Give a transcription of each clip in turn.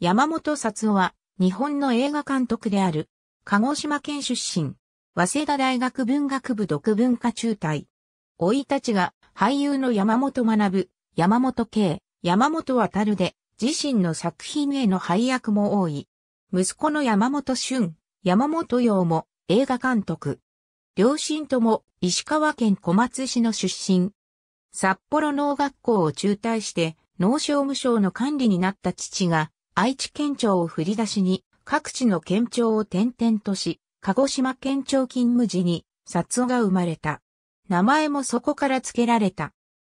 山本幸夫は、日本の映画監督である、鹿児島県出身、早稲田大学文学部独文化中退。老いたちが、俳優の山本学、山本慶、山本渡で、自身の作品への配役も多い。息子の山本俊、山本陽も映画監督。両親とも石川県小松市の出身。札幌農学校を中退して農商務省の管理になった父が愛知県庁を振り出しに、各地の県庁を転々とし、鹿児島県庁勤務時に、薩夫が生まれた。名前もそこから付けられた。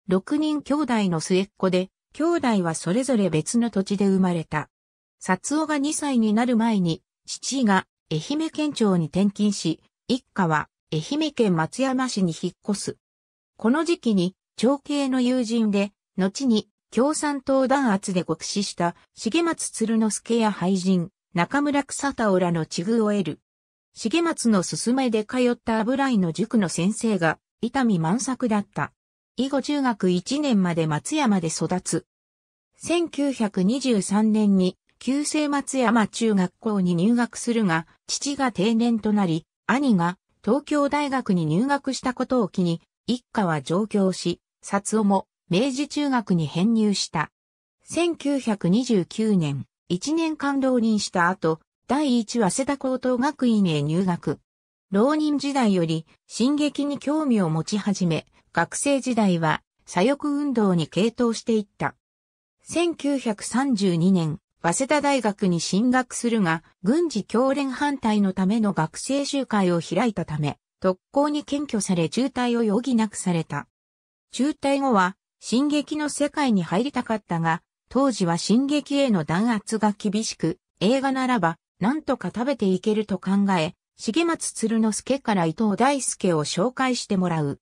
6人兄弟の末っ子で、兄弟はそれぞれ別の土地で生まれた。薩夫が2歳になる前に、父が愛媛県庁に転勤し、一家は愛媛県松山市に引っ越す。この時期に、長兄の友人で、後に共産党弾圧で獄死した重松鶴之助や廃人、中村草田らの地遇を得る。重松の勧めで通った油井の塾の先生が、伊丹満作だった。以後中学1年まで松山で育つ。1923年に、旧正松山中学校に入学するが、父が定年となり、兄が東京大学に入学したことを機に、一家は上京し、札尾も明治中学に編入した。1929年、1年間浪人した後、第一早稲田高等学院へ入学。浪人時代より、進撃に興味を持ち始め、学生時代は、左翼運動に傾倒していった。1932年、早稲田大学に進学するが、軍事教練反対のための学生集会を開いたため、特攻に検挙され中退を余儀なくされた。中退後は、進撃の世界に入りたかったが、当時は進撃への弾圧が厳しく、映画ならば、なんとか食べていけると考え、重松鶴之助から伊藤大輔を紹介してもらう。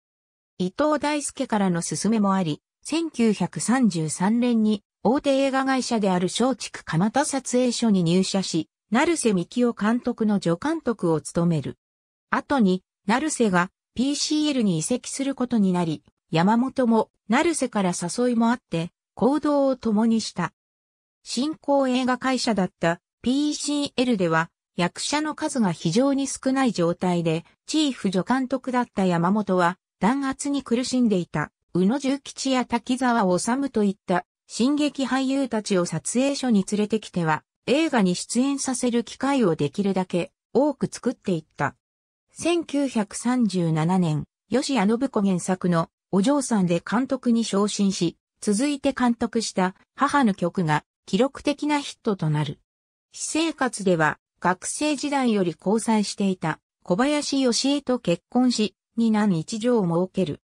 伊藤大輔からの勧めもあり、1933年に大手映画会社である松竹蒲田撮影所に入社し、成瀬幹夫監督の助監督を務める。後に、成瀬が PCL に移籍することになり、山本も、成瀬から誘いもあって、行動を共にした。新興映画会社だった PCL では、役者の数が非常に少ない状態で、チーフ助監督だった山本は、弾圧に苦しんでいた、宇野重吉や滝沢治といった、進撃俳優たちを撮影所に連れてきては、映画に出演させる機会をできるだけ、多く作っていった。1937年、吉谷信子原作のお嬢さんで監督に昇進し、続いて監督した母の曲が記録的なヒットとなる。私生活では学生時代より交際していた小林義恵と結婚し、に難日常を設ける。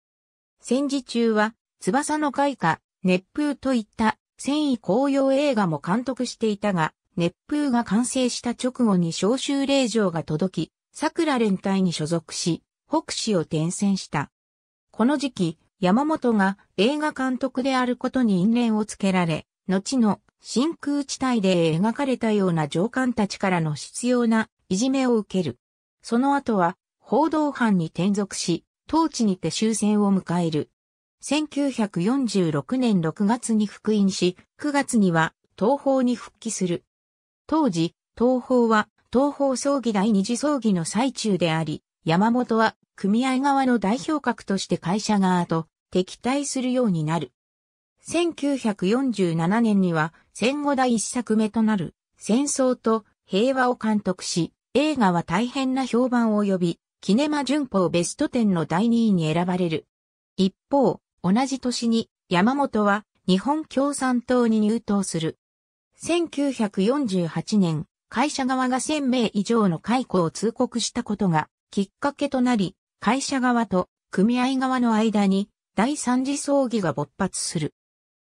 戦時中は翼の開花、熱風といった戦意紅葉映画も監督していたが、熱風が完成した直後に召集令状が届き、桜連隊に所属し、北市を転戦した。この時期、山本が映画監督であることに因縁をつけられ、後の真空地帯で描かれたような上官たちからの必要ないじめを受ける。その後は報道班に転属し、当地にて終戦を迎える。1946年6月に復員し、9月には東方に復帰する。当時、東方は東方葬儀第二次葬儀の最中であり、山本は組合側の代表格として会社側と敵対するようになる。1947年には戦後第一作目となる戦争と平和を監督し、映画は大変な評判を呼び、キネマ旬報ベスト10の第2位に選ばれる。一方、同じ年に山本は日本共産党に入党する。1948年、会社側が1000名以上の解雇を通告したことがきっかけとなり、会社側と組合側の間に第三次葬儀が勃発する。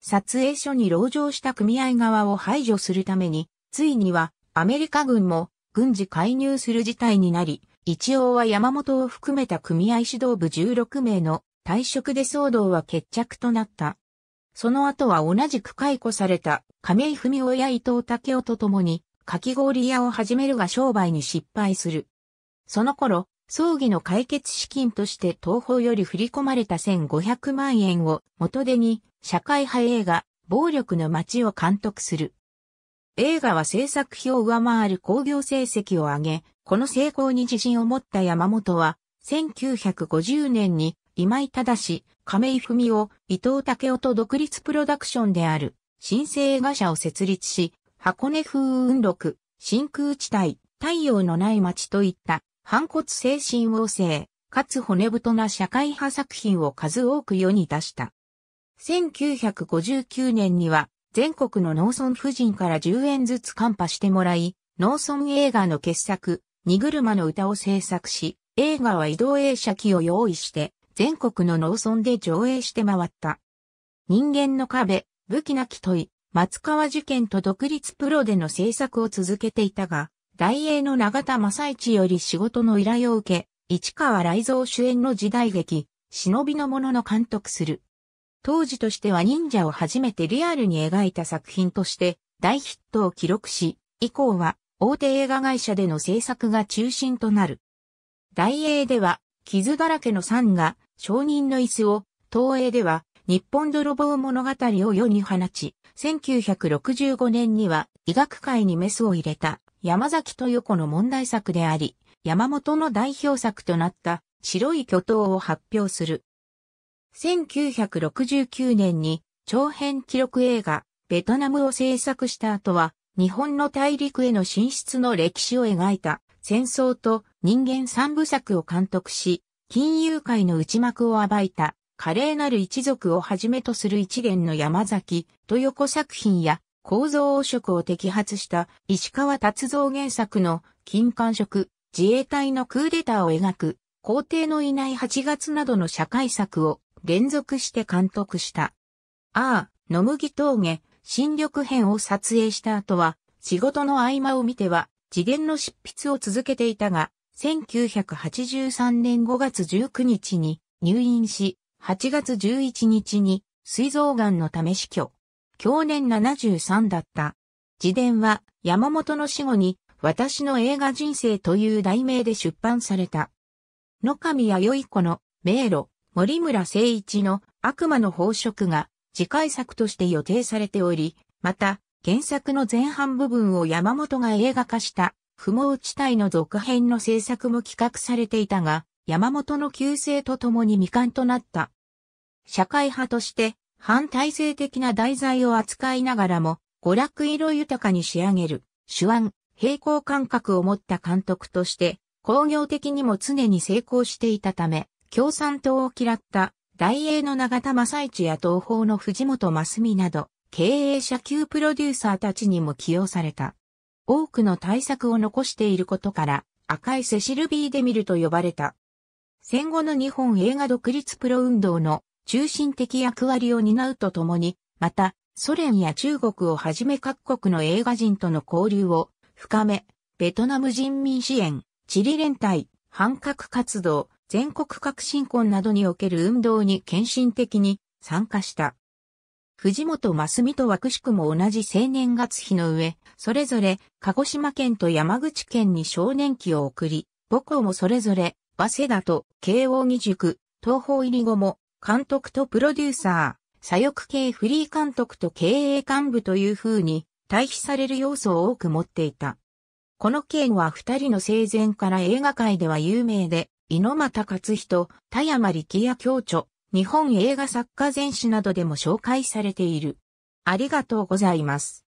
撮影所に籠城した組合側を排除するために、ついにはアメリカ軍も軍事介入する事態になり、一応は山本を含めた組合指導部16名の退職で騒動は決着となった。その後は同じく解雇された亀井文夫や伊藤武夫と共にかき氷屋を始めるが商売に失敗する。その頃、葬儀の解決資金として東方より振り込まれた1500万円を元手に社会派映画暴力の街を監督する。映画は制作費を上回る興行成績を上げ、この成功に自信を持った山本は、1950年に今井正、亀井文夫、伊藤武夫と独立プロダクションである新生映画社を設立し、箱根風雲録、真空地帯、太陽のない街といった反骨精神旺盛、かつ骨太な社会派作品を数多く世に出した。1959年には全国の農村婦人から10円ずつカンパしてもらい、農村映画の傑作、荷車の歌を制作し、映画は移動映写機を用意して全国の農村で上映して回った。人間の壁、武器なき問い、松川受験と独立プロでの制作を続けていたが、大英の永田正一より仕事の依頼を受け、市川雷蔵主演の時代劇、忍びの者の監督する。当時としては忍者を初めてリアルに描いた作品として大ヒットを記録し、以降は大手映画会社での制作が中心となる。大英では傷だらけのさんが商人の椅子を、東映では日本泥棒物語を世に放ち、1965年には医学界にメスを入れた山崎豊子の問題作であり、山本の代表作となった白い巨頭を発表する。1969年に長編記録映画ベトナムを制作した後は日本の大陸への進出の歴史を描いた戦争と人間三部作を監督し、金融界の内幕を暴いた華麗なる一族をはじめとする一連の山崎豊子作品や構造汚職を摘発した石川達造原作の金管職、自衛隊のクーデターを描く、皇帝のいない8月などの社会作を連続して監督した。ああ、野麦峠、新緑編を撮影した後は、仕事の合間を見ては、自伝の執筆を続けていたが、1983年5月19日に入院し、8月11日に水臓癌のため死去。去年73だった。自伝は山本の死後に私の映画人生という題名で出版された。野上弥生子の迷路、森村誠一の悪魔の宝飾が次回作として予定されており、また原作の前半部分を山本が映画化した不毛地帯の続編の制作も企画されていたが、山本の旧姓と共に未完となった。社会派として反体制的な題材を扱いながらも、娯楽色豊かに仕上げる、手腕、平行感覚を持った監督として、工業的にも常に成功していたため、共産党を嫌った大英の永田正一や東宝の藤本真美など、経営者級プロデューサーたちにも起用された。多くの大作を残していることから、赤いセシルビー・デミルと呼ばれた。戦後の日本映画独立プロ運動の中心的役割を担うとともに、また、ソ連や中国をはじめ各国の映画人との交流を深め、ベトナム人民支援、チリ連帯、反核活動、全国革新婚などにおける運動に献身的に参加した。藤本真美とはくしくも同じ青年月日の上、それぞれ鹿児島県と山口県に少年期を送り、母校もそれぞれ、早稲田と慶応義塾、東方入り後も監督とプロデューサー、左翼系フリー監督と経営幹部という風に対比される要素を多く持っていた。この件は二人の生前から映画界では有名で、猪俣勝人、田山力也教著、日本映画作家全史などでも紹介されている。ありがとうございます。